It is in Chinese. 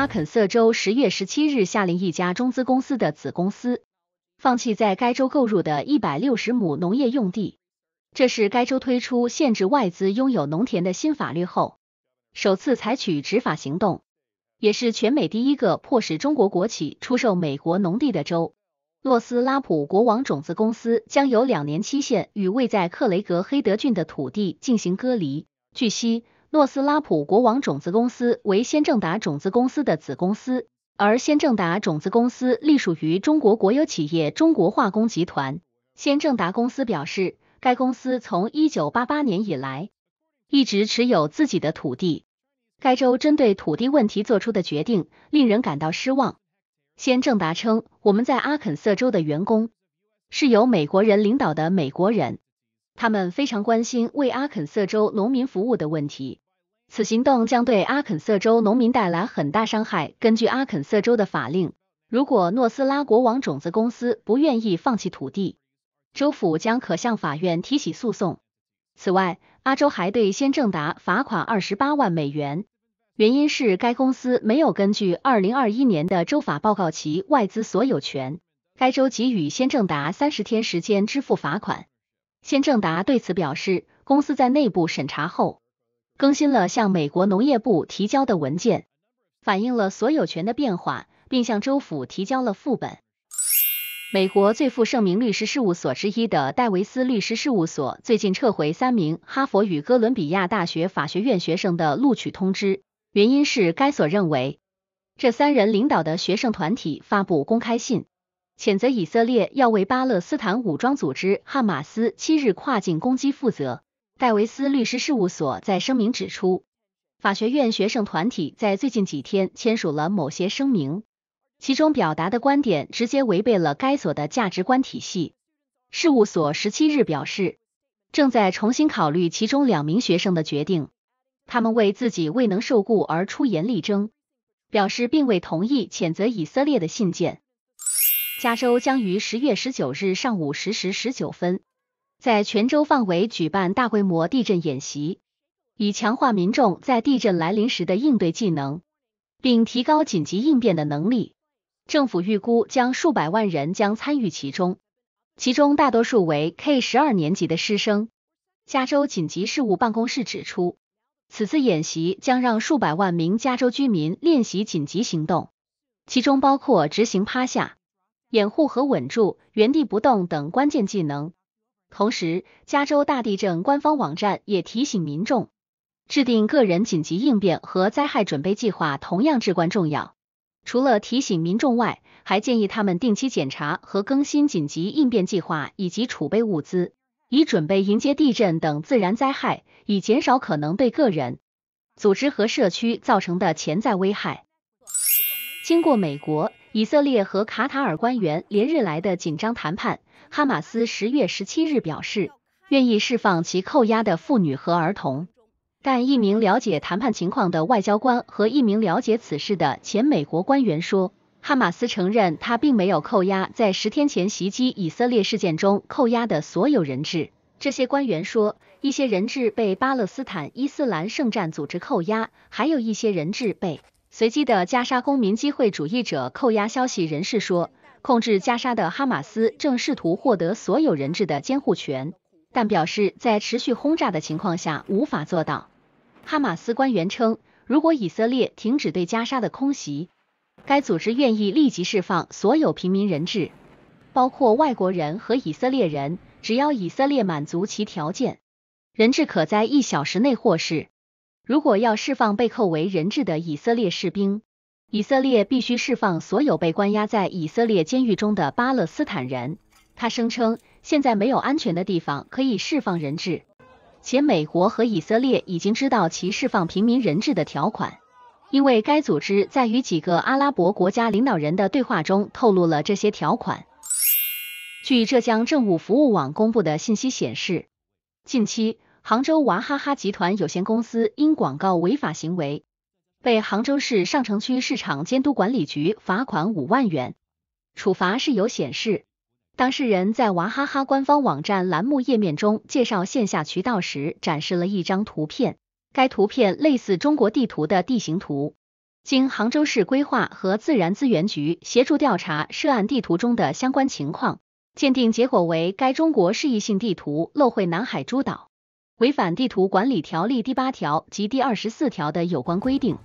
阿肯色州十月十七日下令一家中资公司的子公司放弃在该州购入的一百六十亩农业用地。这是该州推出限制外资拥有农田的新法律后首次采取执法行动，也是全美第一个迫使中国国企出售美国农地的州。洛斯拉普国王种子公司将有两年期限与未在克雷格黑德郡的土地进行隔离。据悉。诺斯拉普国王种子公司为先正达种子公司的子公司，而先正达种子公司隶属于中国国有企业中国化工集团。先正达公司表示，该公司从一九八八年以来一直持有自己的土地。该州针对土地问题做出的决定令人感到失望。先正达称，我们在阿肯色州的员工是由美国人领导的美国人。他们非常关心为阿肯色州农民服务的问题。此行动将对阿肯色州农民带来很大伤害。根据阿肯色州的法令，如果诺斯拉国王种子公司不愿意放弃土地，州府将可向法院提起诉讼。此外，阿州还对先正达罚款二十八万美元，原因是该公司没有根据二零二一年的州法报告其外资所有权。该州给予先正达三十天时间支付罚款。先正达对此表示，公司在内部审查后更新了向美国农业部提交的文件，反映了所有权的变化，并向州府提交了副本。美国最负盛名律师事务所之一的戴维斯律师事务所最近撤回三名哈佛与哥伦比亚大学法学院学生的录取通知，原因是该所认为这三人领导的学生团体发布公开信。谴责以色列要为巴勒斯坦武装组织哈马斯七日跨境攻击负责。戴维斯律师事务所在声明指出，法学院学生团体在最近几天签署了某些声明，其中表达的观点直接违背了该所的价值观体系。事务所十七日表示，正在重新考虑其中两名学生的决定，他们为自己未能受雇而出言力争，表示并未同意谴责以色列的信件。加州将于十月十九日上午十时十九分，在全州范围举办大规模地震演习，以强化民众在地震来临时的应对技能，并提高紧急应变的能力。政府预估将数百万人将参与其中，其中大多数为 K 十二年级的师生。加州紧急事务办公室指出，此次演习将让数百万名加州居民练习紧急行动，其中包括执行趴下。掩护和稳住、原地不动等关键技能。同时，加州大地震官方网站也提醒民众，制定个人紧急应变和灾害准备计划同样至关重要。除了提醒民众外，还建议他们定期检查和更新紧急应变计划以及储备物资，以准备迎接地震等自然灾害，以减少可能对个人、组织和社区造成的潜在危害。经过美国。以色列和卡塔尔官员连日来的紧张谈判，哈马斯十月十七日表示愿意释放其扣押的妇女和儿童。但一名了解谈判情况的外交官和一名了解此事的前美国官员说，哈马斯承认他并没有扣押在十天前袭击以色列事件中扣押的所有人质。这些官员说，一些人质被巴勒斯坦伊斯兰圣战组织扣押，还有一些人质被。随机的加沙公民机会主义者扣押消息人士说，控制加沙的哈马斯正试图获得所有人质的监护权，但表示在持续轰炸的情况下无法做到。哈马斯官员称，如果以色列停止对加沙的空袭，该组织愿意立即释放所有平民人质，包括外国人和以色列人，只要以色列满足其条件，人质可在一小时内获释。如果要释放被扣为人质的以色列士兵，以色列必须释放所有被关押在以色列监狱中的巴勒斯坦人。他声称，现在没有安全的地方可以释放人质，且美国和以色列已经知道其释放平民人质的条款，因为该组织在与几个阿拉伯国家领导人的对话中透露了这些条款。据浙江政务服务网公布的信息显示，近期。杭州娃哈哈集团有限公司因广告违法行为，被杭州市上城区市场监督管理局罚款五万元。处罚事由显示，当事人在娃哈哈官方网站栏目页面中介绍线下渠道时，展示了一张图片，该图片类似中国地图的地形图。经杭州市规划和自然资源局协助调查，涉案地图中的相关情况鉴定结果为，该中国示意性地图漏绘南海诸岛。违反《地图管理条例》第八条及第二十四条的有关规定。